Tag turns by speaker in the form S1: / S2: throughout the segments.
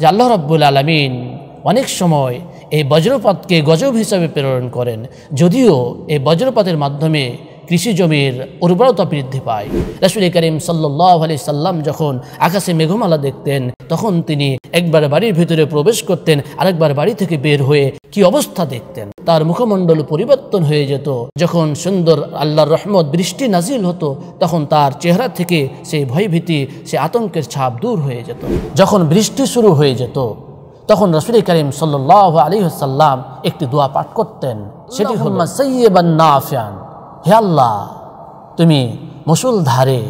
S1: যে আল্লাহ রব্বুল আলমিন অনেক সময় এই বজ্রপাতকে গজব হিসাবে প্রেরণ করেন যদিও এই বজ্রপাতের মাধ্যমে কৃষি জমির উর্বরতা বৃদ্ধি পায় রাসুল করিম সাল্লাহ আলি সাল্লাম যখন আকাশে মেঘমালা দেখতেন তখন তিনি একবার বাড়ির ভিতরে প্রবেশ করতেন আরেকবার বাড়ি থেকে বের হয়ে কি অবস্থা দেখতেন তার মুখমণ্ডল পরিবর্তন হয়ে যেত যখন সুন্দর আল্লাহর রহমত বৃষ্টি নাজিল হতো তখন তার চেহারা থেকে সেই ভয়ভীতি সে আতঙ্কের ছাপ দূর হয়ে যেত যখন বৃষ্টি শুরু হয়ে যেত তখন রসুল করিম সাল্লাহ আলী সাল্লাম একটি দোয়া পাঠ করতেন সেটি হল সৈয়বান আফিয়ান হে আল্লাহ তুমি মুসুলধারে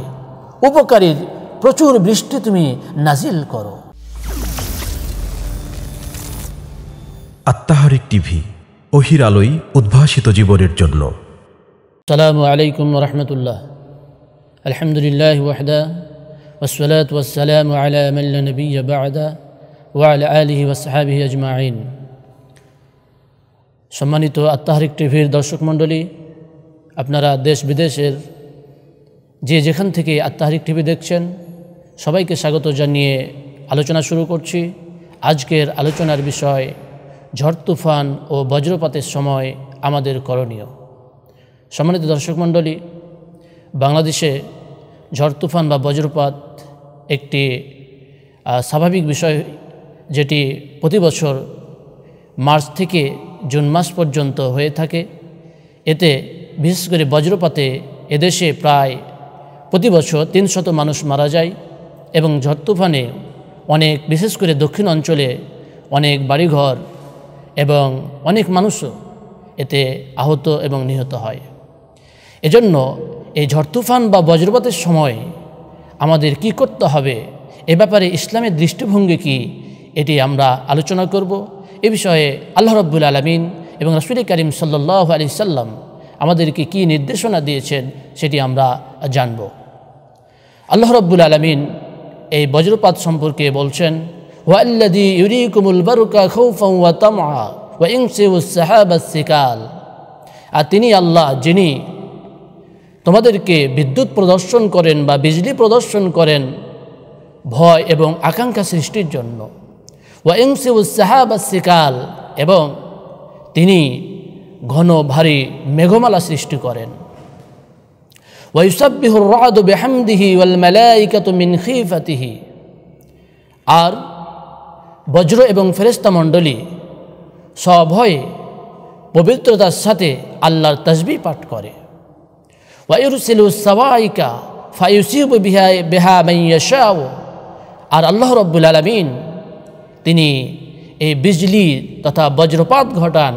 S1: উপকারীর প্রচুর বৃষ্টি তুমি নাজিল করো আত্মাহারিক টিভি অহির আলোই উদ্ভাসিত জীবনের জন্য সালামু আলাইকুম রহমতুল্লাহ আলহামদুলিল্লাহ ওয়াহদা ওসলাত ওসালাম আলা মাল্লা নবী বাদা ওয়াল আলহি ওসাহাবিহি আজমাইন সম্মানিত আত্মাহারিক টিভির দর্শক মণ্ডলী আপনারা দেশ বিদেশের যে যেখান থেকে আত্মাহারিক টিভি দেখছেন সবাইকে স্বাগত জানিয়ে আলোচনা শুরু করছি আজকের আলোচনার বিষয় ঝড় তুফান ও বজ্রপাতের সময় আমাদের করণীয় সম্মানিত দর্শক মণ্ডলী বাংলাদেশে ঝড় তুফান বা বজ্রপাত একটি স্বাভাবিক বিষয় যেটি প্রতি বছর মার্চ থেকে জুন মাস পর্যন্ত হয়ে থাকে এতে বিশেষ করে বজ্রপাতে এদেশে প্রায় প্রতি বছর তিনশত মানুষ মারা যায় এবং ঝড়তুফানে তুফানে অনেক বিশেষ করে দক্ষিণ অঞ্চলে অনেক বাড়িঘর এবং অনেক মানুষও এতে আহত এবং নিহত হয় এজন্য এই ঝড়তুফান তুফান বা বজ্রপাতের সময় আমাদের কি করতে হবে এ ব্যাপারে ইসলামের দৃষ্টিভঙ্গি কি এটি আমরা আলোচনা করব এ বিষয়ে আল্লাহ রব্বুল আলমিন এবং রসুল করিম সাল্লাহ আলি সাল্লাম আমাদেরকে কি নির্দেশনা দিয়েছেন সেটি আমরা জানব আল্লাহ রব্বুল আলমিন এই বজ্রপাত সম্পর্কে বলছেন ওয়াল্লাদি ইউরিকুমুল বারুকা খৌফম আর তিনি আল্লাহ যিনি তোমাদেরকে বিদ্যুৎ প্রদর্শন করেন বা বিজলি প্রদর্শন করেন ভয় এবং আকাঙ্ক্ষা সৃষ্টির জন্য উৎসাহাবাসিকাল এবং তিনি ঘন ভারী মেঘমালা সৃষ্টি করেন রাদ বেহামদিহি মিন আর বজ্র এবং ফেরেস্তা মণ্ডলী সভয়ে পবিত্রতার সাথে আল্লাহর তসবি পাঠ করে বেহা আর আল্লাহ রব্বুল আলমিন তিনি এই বিজলি তথা বজ্রপাত ঘটান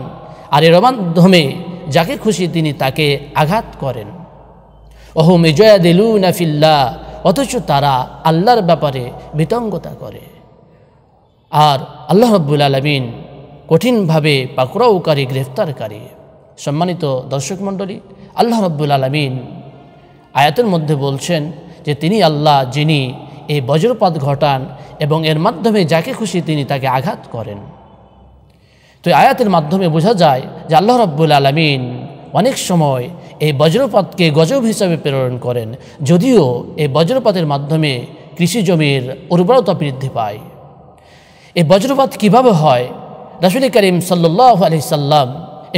S1: আর এর মাধ্যমে যাকে খুশি তিনি তাকে আঘাত করেন অহো মেজয়া দিলু নাফিল্লা অথচ তারা আল্লাহর ব্যাপারে বিতঙ্গতা করে আর আল্লাহ রব্বুল আলমিন কঠিনভাবে পাকড়াওকারী গ্রেফতারকারী সম্মানিত দর্শক মণ্ডলী আল্লাহ রব্বুল আলমিন আয়াতের মধ্যে বলছেন যে তিনি আল্লাহ যিনি এই বজ্রপাত ঘটান এবং এর মাধ্যমে যাকে খুশি তিনি তাকে আঘাত করেন তো আয়াতের মাধ্যমে বোঝা যায় যে আল্লাহ রব্বুল আলমিন অনেক সময় এই বজ্রপাতকে গজব হিসাবে প্রেরণ করেন যদিও এই বজ্রপাতের মাধ্যমে কৃষি জমির উর্বরতা বৃদ্ধি পায় এই বজ্রপাত কিভাবে হয় রাসুল করিম সাল্লাহ আলি সাল্লাম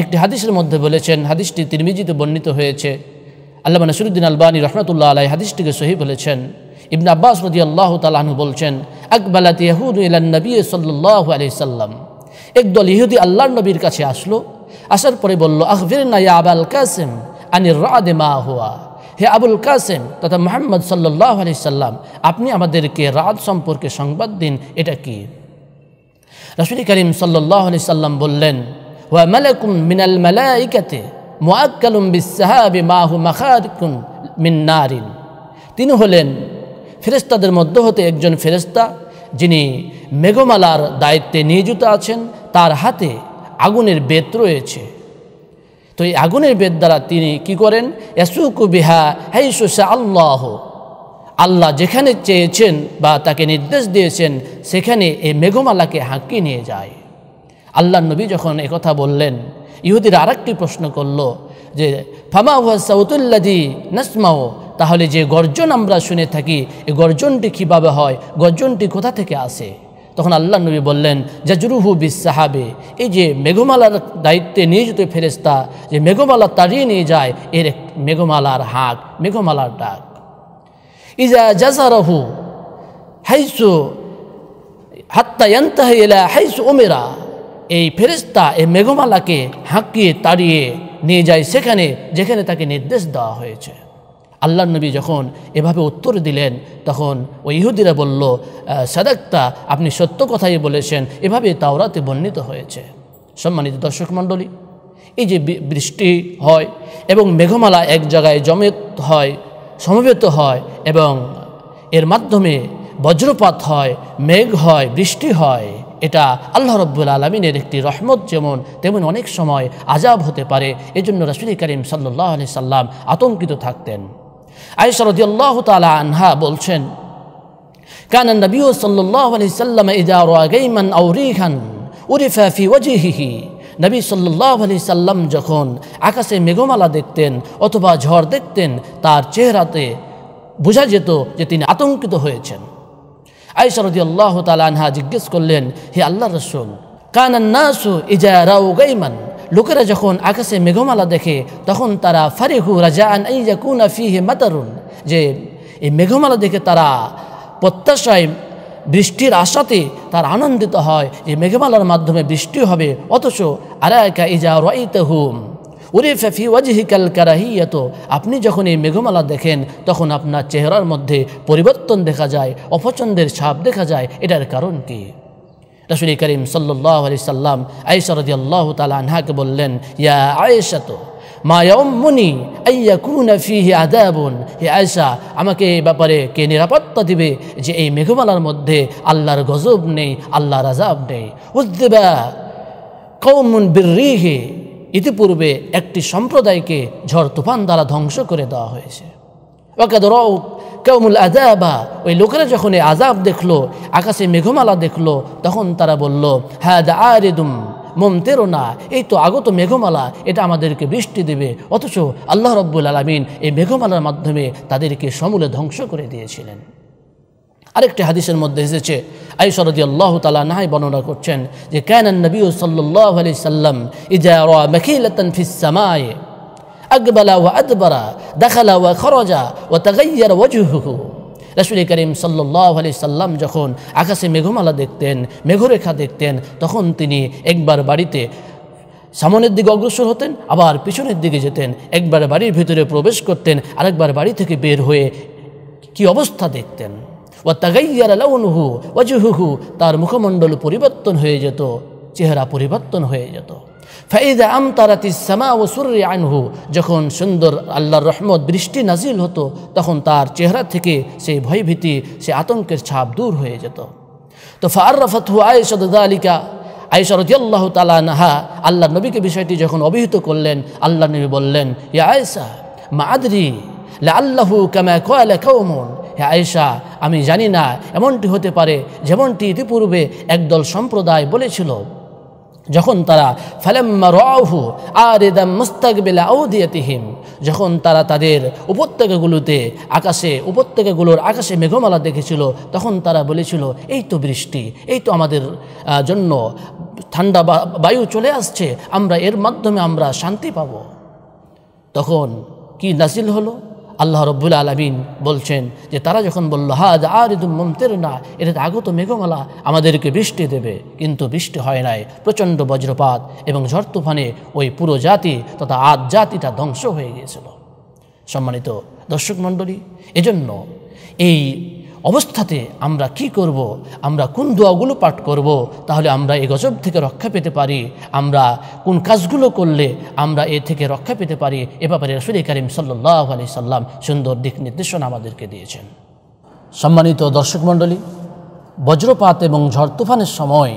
S1: একটি হাদিসের মধ্যে বলেছেন হাদিসটি তিরমিজিতে বর্ণিত হয়েছে আল্লাহ নসরুদ্দিন আলবানী রহমতুল্লাহ আলাই হাদিসটিকে সহি বলেছেন ইবন আব্বাস রদি আল্লাহ তালাহু বলছেন আকবালাত ইয়াহুদ ইলান নবী সাল্লাহ আলি সাল্লাম একদল ইহুদি আল্লাহর নবীর কাছে আসলো আসার পরে বলল আহবির নাইয়া আবাল কাসেম আনির রাদে মা হুয়া হে আবুল কাসেম তথা মোহাম্মদ সাল্লাহ আলি সাল্লাম আপনি আমাদেরকে রাত সম্পর্কে সংবাদ দিন এটা কি রাসুল করিম সাল্লাহ আলি সাল্লাম বললেন ওয়া মালাকুম মিনাল মালাইকাতে মোয়াক্কালুম বিসাহাবি মাহু মাখারিকুন মিন্নারিন তিনি হলেন ফেরেস্তাদের মধ্য হতে একজন ফেরেস্তা যিনি মেঘমালার দায়িত্বে নিয়োজিত আছেন তার হাতে আগুনের বেত রয়েছে তো এই আগুনের বেদ দ্বারা তিনি কি করেন এসুকু বিহা হ্যাঁ আল্লাহ আল্লাহ যেখানে চেয়েছেন বা তাকে নির্দেশ দিয়েছেন সেখানে এই মেঘমালাকে হাঁকিয়ে নিয়ে যায় আল্লাহ নবী যখন একথা বললেন ইহুদির আরেকটি প্রশ্ন করল যে ফামা হুয়া সাউতুল্লাদি নাসমাও তাহলে যে গর্জন আমরা শুনে থাকি এই গর্জনটি কীভাবে হয় গর্জনটি কোথা থেকে আসে তখন আল্লাহ নবী বললেন জাজরুহু বিস সাহাবে এই যে মেঘমালার দায়িত্বে নিয়োজিত ফেরেস্তা যে মেঘমালা তাড়িয়ে নিয়ে যায় এর এক মেঘমালার হাঁক মেঘমালার ডাক ইজা জাজারহু হাইসু হাত্তায়ন্ত ইয়ান্তাহে এলা হাইসু ওমেরা এই ফেরেস্তা এই মেঘমালাকে হাঁকিয়ে তাড়িয়ে নিয়ে যায় সেখানে যেখানে তাকে নির্দেশ দেওয়া হয়েছে আল্লাহ নবী যখন এভাবে উত্তর দিলেন তখন ওই ইহুদিরা বলল সাদাক্তা আপনি সত্য কথাই বলেছেন এভাবে তাওরাতে বর্ণিত হয়েছে সম্মানিত দর্শক মণ্ডলী এই যে বৃষ্টি হয় এবং মেঘমালা এক জায়গায় জমে হয় সমবেত হয় এবং এর মাধ্যমে বজ্রপাত হয় মেঘ হয় বৃষ্টি হয় এটা আল্লাহ রব্বুল আলমিনের একটি রহমত যেমন তেমন অনেক সময় আজাব হতে পারে এজন্য রাসুল করিম সাল্লি সাল্লাম আতঙ্কিত থাকতেন আয়েশা রদিয়াল্লাহ তালা আনহা বলছেন كان النبي صلى الله সাল্লাম وسلم إذا رأى غيما أو ريحا عرف في وجهه নবী সাল্লাহ আলি সাল্লাম যখন আকাশে মেঘমালা দেখতেন অথবা ঝড় দেখতেন তার চেহারাতে বোঝা যেত যে তিনি আতঙ্কিত হয়েছেন আইসারদি আল্লাহ তালা আনহা জিজ্ঞেস করলেন হে আল্লাহ রসুল কানান্নাসু ইজা রাউ গাইমান লোকেরা যখন আকাশে মেঘমালা দেখে তখন তারা ফারিহু আন এই যে আফি ফিহে মাতারুন যে এই মেঘমালা দেখে তারা প্রত্যাশায় বৃষ্টির আশাতে তার আনন্দিত হয় যে মেঘমালার মাধ্যমে বৃষ্টি হবে অথচ আরায়কা ইজা রইতে হুম উরে ফেফি কারাহি এত আপনি যখন এই মেঘমালা দেখেন তখন আপনার চেহারার মধ্যে পরিবর্তন দেখা যায় অপছন্দের ছাপ দেখা যায় এটার কারণ কী রসুল করিম সাল্লি আলি সাল্লাম আয়সরদি আল্লাহ তালা আনহাকে বললেন ইয়া আয়েশাত মা ইয়ম্মুনি আইয়াকুন হে আয়সা আমাকে এই ব্যাপারে কে নিরাপত্তা দিবে যে এই মেঘমালার মধ্যে আল্লাহর গজব নেই আল্লাহর আজাব নেই উদ্দেবা কৌমুন বিরিহে ইতিপূর্বে একটি সম্প্রদায়কে ঝড় তুফান দ্বারা ধ্বংস করে দেওয়া হয়েছে ওয়াকাদ কাউমুল আজাবা ওই লোকেরা যখন এই আজাব দেখলো আকাশে মেঘমালা দেখলো তখন তারা বলল হ্যাঁ দা আরেদুম মমতেরও না এই তো আগত মেঘমালা এটা আমাদেরকে বৃষ্টি দেবে অথচ আল্লাহ রব্বুল আলমিন এই মেঘমালার মাধ্যমে তাদেরকে সমূলে ধ্বংস করে দিয়েছিলেন আরেকটি হাদিসের মধ্যে এসেছে সরদি আল্লাহ তালা নাহাই বর্ণনা করছেন যে ক্যানন নবী সাল্লাহ আলি সাল্লাম ইজা মেখিলতন মখিলতন ফিস আকবালা ওয়া আদবারা দেখালা ওয়া খরজা ও তাগাইয়ার ওয়াজুহু করিম সাল্লাহ আলি সাল্লাম যখন আকাশে মেঘমালা দেখতেন মেঘরেখা দেখতেন তখন তিনি একবার বাড়িতে সামনের দিকে অগ্রসর হতেন আবার পিছনের দিকে যেতেন একবার বাড়ির ভিতরে প্রবেশ করতেন আরেকবার বাড়ি থেকে বের হয়ে কি অবস্থা দেখতেন ও তাগাইয়ার লাউনহু ওয়াজুহুহু তার মুখমণ্ডল পরিবর্তন হয়ে যেত চেহারা পরিবর্তন হয়ে যেত ফাইদা আম তারাতিসামা ও সুর্রি আনহু যখন সুন্দর আল্লাহর রহমত বৃষ্টি নাজিল হতো তখন তার চেহারা থেকে সেই ভয়ভীতি সে আতঙ্কের ছাপ দূর হয়ে যেত তো ফাররফত হু আয়েশদা আলিকা আয়েশা রতিয়াল্লাহ তালা নাহা আল্লাহ নবীকে বিষয়টি যখন অভিহিত করলেন আল্লাহ নবী বললেন ইয়ে আয়েশা মা আদরি আল্লাহ আল্লাহু কয়ালে কয়লা কৌমন হে আয়েশা আমি জানি না এমনটি হতে পারে যেমনটি ইতিপূর্বে একদল সম্প্রদায় বলেছিল যখন তারা ফালাম্মা রাহু আরেদাম মুস্তাকবিলা আউদিয়াতিহিম যখন তারা তাদের উপত্যকাগুলোতে আকাশে উপত্যকাগুলোর আকাশে মেঘমালা দেখেছিল তখন তারা বলেছিল এই তো বৃষ্টি এই তো আমাদের জন্য ঠান্ডা বায়ু চলে আসছে আমরা এর মাধ্যমে আমরা শান্তি পাব তখন কি নাসিল হলো আল্লাহ রব্বুল আলমিন বলছেন যে তারা যখন বলল হাজ আর ইদুম মমতের না এটাতে আগত মেঘমালা আমাদেরকে বৃষ্টি দেবে কিন্তু বৃষ্টি হয় নাই প্রচণ্ড বজ্রপাত এবং ঝড় তুফানে ওই পুরো জাতি তথা আজ জাতিটা ধ্বংস হয়ে গিয়েছিল সম্মানিত দর্শক মণ্ডলী এজন্য এই অবস্থাতে আমরা কি করব। আমরা কোন দোয়াগুলো পাঠ করব। তাহলে আমরা এই গজব থেকে রক্ষা পেতে পারি আমরা কোন কাজগুলো করলে আমরা এ থেকে রক্ষা পেতে পারি এ ব্যাপারে রসুল করিম সাল্লাহ আলি সাল্লাম সুন্দর দিক নির্দেশনা আমাদেরকে দিয়েছেন সম্মানিত দর্শক মণ্ডলী বজ্রপাত এবং ঝড় তুফানের সময়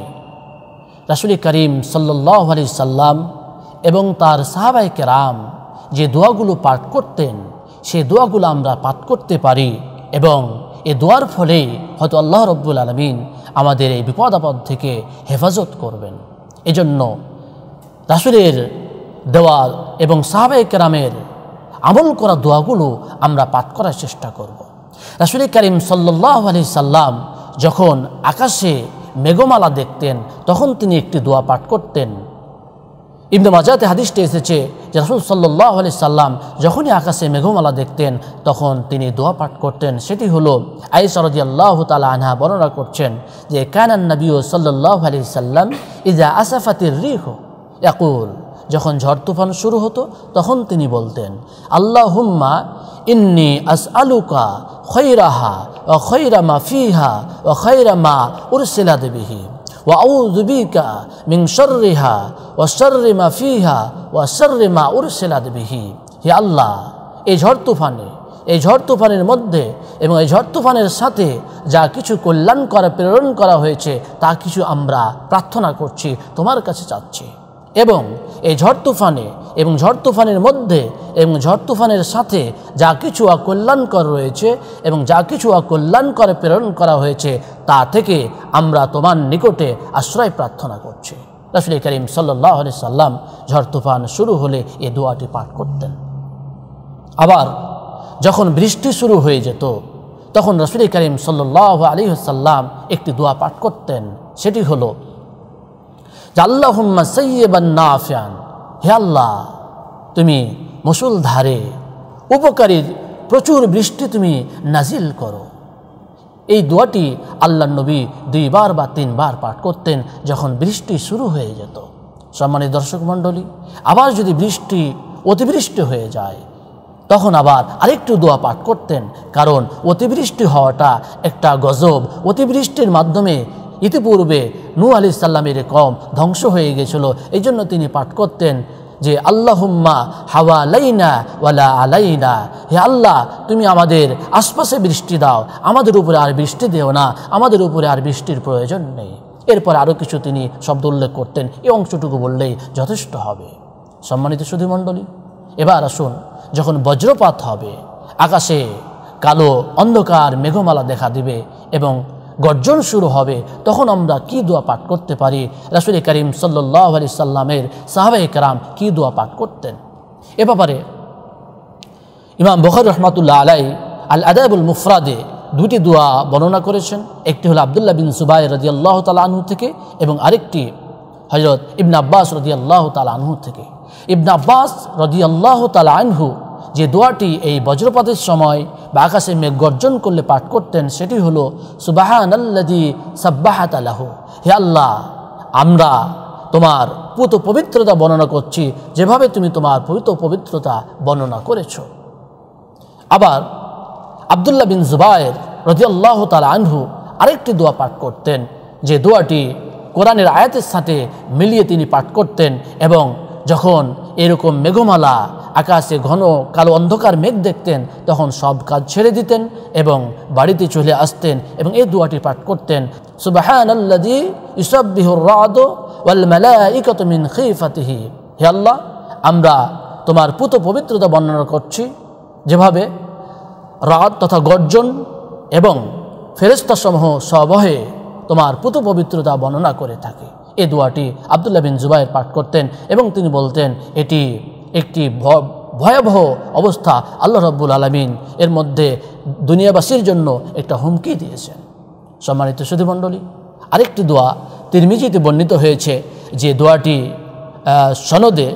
S1: রাসুল করিম সাল্লাহ আলি সাল্লাম এবং তার সাহাবাই কেরাম যে দোয়াগুলো পাঠ করতেন সে দোয়াগুলো আমরা পাঠ করতে পারি এবং এ দোয়ার ফলে হয়তো আল্লাহ রব্বুল আলমিন আমাদের এই বিপদ আপদ থেকে হেফাজত করবেন এজন্য রাসুলের দেওয়াল এবং সাহাবে কেরামের আমল করা দোয়াগুলো আমরা পাঠ করার চেষ্টা করব। রাসুল করিম সাল্লাহ আলি সাল্লাম যখন আকাশে মেঘমালা দেখতেন তখন তিনি একটি দোয়া পাঠ করতেন ইবনে মাজাতে হাদিসটি এসেছে যে রাসুল সাল্লাহ আলি সাল্লাম যখনই আকাশে মেঘমালা দেখতেন তখন তিনি দোয়া পাঠ করতেন সেটি হলো আই সরদি আল্লাহ তালা আনহা বর্ণনা করছেন যে কানান নবী সাল্লাহ আলি সাল্লাম ইজা আসাফাতির রিহ একুল যখন ঝড় তুফান শুরু হতো তখন তিনি বলতেন আল্লাহ হুম্মা ইন্নি আস আলুকা খৈরাহা খৈরামা ফিহা খৈরামা উরসেলা দেবিহী وأعوذ بك من شرها وشر ما فيها وشر ما أرسلت به হে আল্লাহ এই ঝড় তুফানে এই ঝড় তুফানের মধ্যে এবং এই ঝড় তুফানের সাথে যা কিছু কল্যাণ করা প্রেরণ করা হয়েছে তা কিছু আমরা প্রার্থনা করছি তোমার কাছে চাচ্ছি এবং এই ঝড় তুফানে এবং ঝড় তুফানের মধ্যে এবং ঝড় তুফানের সাথে যা কিছু অকল্যাণকর রয়েছে এবং যা কিছু অকল্যাণকর প্রেরণ করা হয়েছে তা থেকে আমরা তোমার নিকটে আশ্রয় প্রার্থনা করছি রাসুল করিম সাল্লি সাল্লাম ঝড় তুফান শুরু হলে এ দোয়াটি পাঠ করতেন আবার যখন বৃষ্টি শুরু হয়ে যেত তখন রসুল করিম সাল্লাহ আলী সাল্লাম একটি দোয়া পাঠ করতেন সেটি হলো যে আল্লাহ হে আল্লাহ তুমি উপকারীর প্রচুর বৃষ্টি তুমি নাজিল করো এই দোয়াটি আল্লাহ নবী দুইবার বা তিনবার পাঠ করতেন যখন বৃষ্টি শুরু হয়ে যেত সম্মানিত দর্শক মণ্ডলী আবার যদি বৃষ্টি অতিবৃষ্টি হয়ে যায় তখন আবার আরেকটু দোয়া পাঠ করতেন কারণ অতিবৃষ্টি হওয়াটা একটা গজব অতিবৃষ্টির মাধ্যমে ইতিপূর্বে নু আলি সাল্লামের কম ধ্বংস হয়ে গেছিল এই জন্য তিনি পাঠ করতেন যে আল্লাহুম্মা হাওয়া লাইনা ওয়ালা আলাইনা হে আল্লাহ তুমি আমাদের আশপাশে বৃষ্টি দাও আমাদের উপরে আর বৃষ্টি দেও না আমাদের উপরে আর বৃষ্টির প্রয়োজন নেই এরপর আরও কিছু তিনি শব্দ উল্লেখ করতেন এই অংশটুকু বললেই যথেষ্ট হবে সম্মানিত সুধীমণ্ডলী এবার আসুন যখন বজ্রপাত হবে আকাশে কালো অন্ধকার মেঘমালা দেখা দিবে এবং গর্জন শুরু হবে তখন আমরা কি দোয়া পাঠ করতে পারি রাসুল করিম সাল্লাহ আলি সাল্লামের সাহাবে কারাম কি দোয়া পাঠ করতেন এ ব্যাপারে ইমাম বখর রহমাতুল্লাহ আলাই আল আদায়বুল মুফরাদে দুটি দোয়া বর্ণনা করেছেন একটি হলো আবদুল্লাহ বিন সুবাই রাজি আল্লাহ তালাহু থেকে এবং আরেকটি হজরত ইবন আব্বাস রদি আল্লাহ তালাহু থেকে ইবন আব্বাস রদি আল্লাহ তালাহু যে দোয়াটি এই বজ্রপাতের সময় বা আকাশে মেঘ গর্জন করলে পাঠ করতেন সেটি হলো সুবাহানাল্লাদি সাব্বাহাত আলাহ হে আল্লাহ আমরা তোমার পুত পবিত্রতা বর্ণনা করছি যেভাবে তুমি তোমার পুত পবিত্রতা বর্ণনা করেছ আবার আবদুল্লাহ বিন জুবায়ের রজিয়াল্লাহ তাল আনহু আরেকটি দোয়া পাঠ করতেন যে দোয়াটি কোরআনের আয়াতের সাথে মিলিয়ে তিনি পাঠ করতেন এবং যখন এরকম মেঘমালা আকাশে ঘন কালো অন্ধকার মেঘ দেখতেন তখন সব কাজ ছেড়ে দিতেন এবং বাড়িতে চলে আসতেন এবং এই দুয়াটি পাঠ করতেন সুবাহিহি হে আল্লাহ আমরা তোমার পুত পবিত্রতা বর্ণনা করছি যেভাবে রাত তথা গর্জন এবং ফেরস্তাসমূহ সবহে তোমার পুত পবিত্রতা বর্ণনা করে থাকে এ দোয়াটি আবদুল্লাহ বিন জুবাইর পাঠ করতেন এবং তিনি বলতেন এটি একটি ভয়াবহ অবস্থা আল্লাহ রব্বুল আলমিন এর মধ্যে দুনিয়াবাসীর জন্য একটা হুমকি দিয়েছেন সম্মানিত সুধীমণ্ডলী আরেকটি দোয়া তিরমিজিতে বর্ণিত হয়েছে যে দোয়াটি সনদে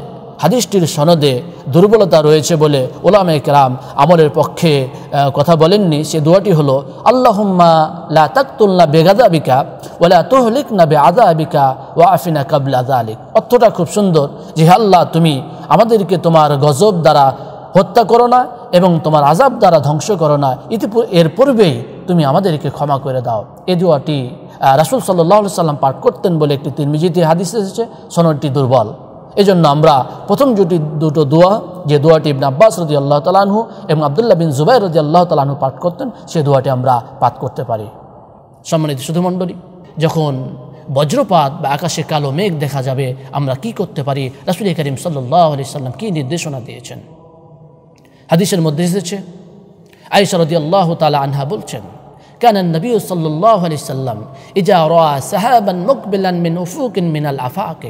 S1: হাদিসটির সনদে দুর্বলতা রয়েছে বলে ওলামে কেরাম আমলের পক্ষে কথা বলেননি সে দোয়াটি হলো আল্লাহম্মা লা তাকতুল্লা বেগাদা আবিকা ওলা তোহলিক না বে আদা আবিকা ও আফিনা কাবলা আদা আলিক অর্থটা খুব সুন্দর যে আল্লাহ তুমি আমাদেরকে তোমার গজব দ্বারা হত্যা করো না এবং তোমার আজাব দ্বারা ধ্বংস করো না ইতি এর পূর্বেই তুমি আমাদেরকে ক্ষমা করে দাও এ দোয়াটি রাসুল সাল্লাহ সাল্লাম পাঠ করতেন বলে একটি তিরমিজিতে হাদিস এসেছে সনদটি দুর্বল এজন্য আমরা প্রথম জুটি দুটো দোয়া যে দোয়াটি ইবন আব্বাস রদি আল্লাহ তালাহু এবং আবদুল্লাহ বিন জুবাই রদি আল্লাহ তালাহু পাঠ করতেন সে দোয়াটি আমরা পাঠ করতে পারি সম্মানিত শুধুমণ্ডলী যখন বজ্রপাত বা আকাশে কালো মেঘ দেখা যাবে আমরা কি করতে পারি রাসুল করিম সাল্লাহ আলি সাল্লাম কী নির্দেশনা দিয়েছেন হাদিসের মধ্যে এসেছে আইসারদি আল্লাহ তালা আনহা বলছেন كان النبي صلى الله عليه وسلم إذا رأى سحابا مقبلا من أفوق من الأفاق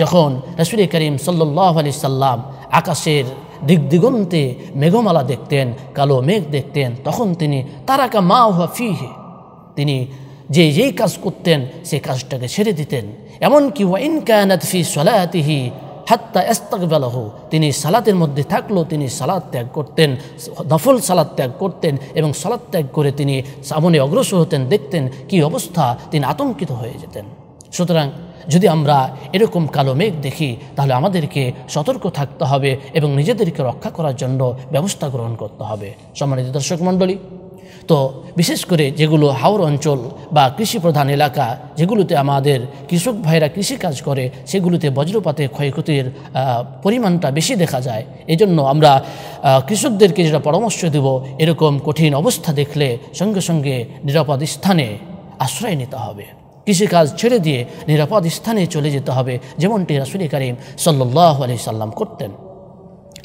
S1: যখন রসুল করিম সাল্লাহ আলি সাল্লাম আকাশের দিক দিগন্তে মেঘমালা দেখতেন কালো মেঘ দেখতেন তখন তিনি তারাকা মা হা ফিহে তিনি যে যেই কাজ করতেন সেই কাজটাকে ছেড়ে দিতেন এমনকি ওয়াইন কায়নাত ফি সলায়াতিহি হাত্তা এস্তাকবেলাহ তিনি সালাতের মধ্যে থাকলেও তিনি সালাদ ত্যাগ করতেন দফল সালাদ ত্যাগ করতেন এবং সালাদ ত্যাগ করে তিনি সামনে অগ্রসর হতেন দেখতেন কি অবস্থা তিনি আতঙ্কিত হয়ে যেতেন সুতরাং যদি আমরা এরকম কালো মেঘ দেখি তাহলে আমাদেরকে সতর্ক থাকতে হবে এবং নিজেদেরকে রক্ষা করার জন্য ব্যবস্থা গ্রহণ করতে হবে সম্মানিত দর্শক মণ্ডলী তো বিশেষ করে যেগুলো হাওর অঞ্চল বা কৃষি প্রধান এলাকা যেগুলোতে আমাদের কৃষক ভাইরা কৃষিকাজ করে সেগুলোতে বজ্রপাতে ক্ষয়ক্ষতির পরিমাণটা বেশি দেখা যায় এজন্য আমরা কৃষকদেরকে যেটা পরামর্শ দেব এরকম কঠিন অবস্থা দেখলে সঙ্গে সঙ্গে নিরাপদ স্থানে আশ্রয় নিতে হবে কৃষিকাজ ছেড়ে দিয়ে নিরাপদ স্থানে চলে যেতে হবে যেমনটি রাসুলি করিম সাল্লাহ আলি সাল্লাম করতেন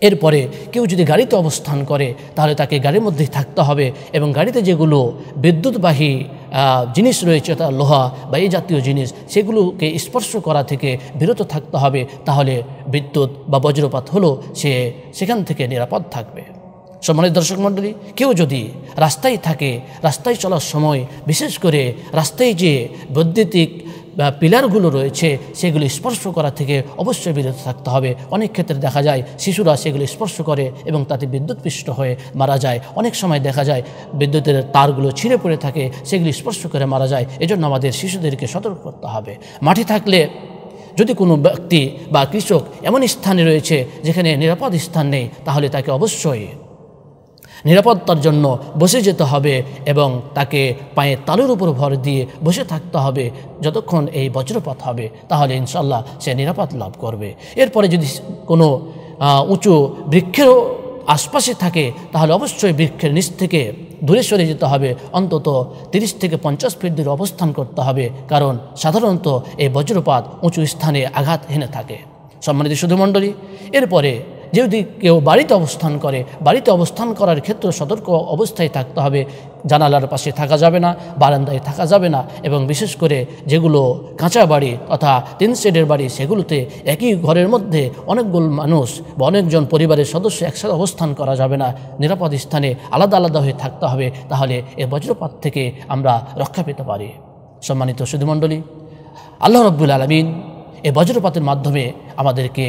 S1: এরপরে কেউ যদি গাড়িতে অবস্থান করে তাহলে তাকে গাড়ির মধ্যে থাকতে হবে এবং গাড়িতে যেগুলো বিদ্যুৎবাহী জিনিস রয়েছে তা লোহা বা এই জাতীয় জিনিস সেগুলোকে স্পর্শ করা থেকে বিরত থাকতে হবে তাহলে বিদ্যুৎ বা বজ্রপাত হলো সে সেখান থেকে নিরাপদ থাকবে সম্মানিত দর্শক মণ্ডলী কেউ যদি রাস্তায় থাকে রাস্তায় চলার সময় বিশেষ করে রাস্তায় যে বৈদ্যুতিক পিলারগুলো রয়েছে সেগুলি স্পর্শ করা থেকে অবশ্যই বিরত থাকতে হবে অনেক ক্ষেত্রে দেখা যায় শিশুরা সেগুলি স্পর্শ করে এবং তাতে বিদ্যুৎপৃষ্ট হয়ে মারা যায় অনেক সময় দেখা যায় বিদ্যুতের তারগুলো ছিঁড়ে পড়ে থাকে সেগুলি স্পর্শ করে মারা যায় এজন্য আমাদের শিশুদেরকে সতর্ক করতে হবে মাঠে থাকলে যদি কোনো ব্যক্তি বা কৃষক এমন স্থানে রয়েছে যেখানে নিরাপদ স্থান নেই তাহলে তাকে অবশ্যই নিরাপত্তার জন্য বসে যেতে হবে এবং তাকে পায়ে তালুর উপর ভর দিয়ে বসে থাকতে হবে যতক্ষণ এই বজ্রপাত হবে তাহলে ইনশাল্লাহ সে নিরাপদ লাভ করবে এরপরে যদি কোনো উঁচু বৃক্ষেরও আশপাশে থাকে তাহলে অবশ্যই বৃক্ষের নিচ থেকে দূরে সরে যেতে হবে অন্তত তিরিশ থেকে পঞ্চাশ ফিট দূরে অবস্থান করতে হবে কারণ সাধারণত এই বজ্রপাত উঁচু স্থানে আঘাত হেনে থাকে সম্মানিত শুধুমণ্ডলী এরপরে যদি কেউ বাড়িতে অবস্থান করে বাড়িতে অবস্থান করার ক্ষেত্রে সতর্ক অবস্থায় থাকতে হবে জানালার পাশে থাকা যাবে না বারান্দায় থাকা যাবে না এবং বিশেষ করে যেগুলো কাঁচা বাড়ি তথা তিন সেডের বাড়ি সেগুলোতে একই ঘরের মধ্যে অনেকগুলো মানুষ বা অনেকজন পরিবারের সদস্য একসাথে অবস্থান করা যাবে না নিরাপদ স্থানে আলাদা আলাদা হয়ে থাকতে হবে তাহলে এ বজ্রপাত থেকে আমরা রক্ষা পেতে পারি সম্মানিত সুধুমণ্ডলী আল্লাহ রব্বুল আলমিন এ বজ্রপাতের মাধ্যমে আমাদেরকে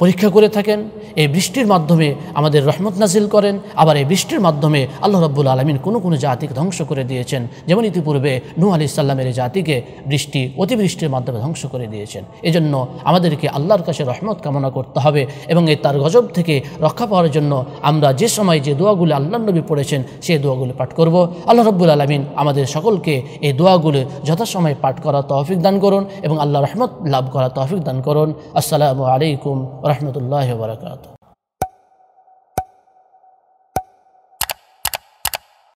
S1: পরীক্ষা করে থাকেন এই বৃষ্টির মাধ্যমে আমাদের রহমত নাজিল করেন আবার এই বৃষ্টির মাধ্যমে আল্লাহ রব্বুল আলমিন কোনো কোনো জাতিকে ধ্বংস করে দিয়েছেন যেমন ইতিপূর্বে নু আলি ইসাল্লামের জাতিকে বৃষ্টি অতিবৃষ্টির মাধ্যমে ধ্বংস করে দিয়েছেন এজন্য আমাদেরকে আল্লাহর কাছে রহমত কামনা করতে হবে এবং এই তার গজব থেকে রক্ষা পাওয়ার জন্য আমরা যে সময় যে দোয়াগুলি আল্লাহ নবী পড়েছেন সেই দোয়াগুলো পাঠ করব আল্লাহ রব্বুল আলমিন আমাদের সকলকে এই দোয়াগুলো যথাসময়ে পাঠ করা তহফিক দান করুন এবং আল্লাহ রহমত লাভ করা তহফিক দান করুন আসসালামু আলাইকুম ورحمۃ اللہ وبرکاتہ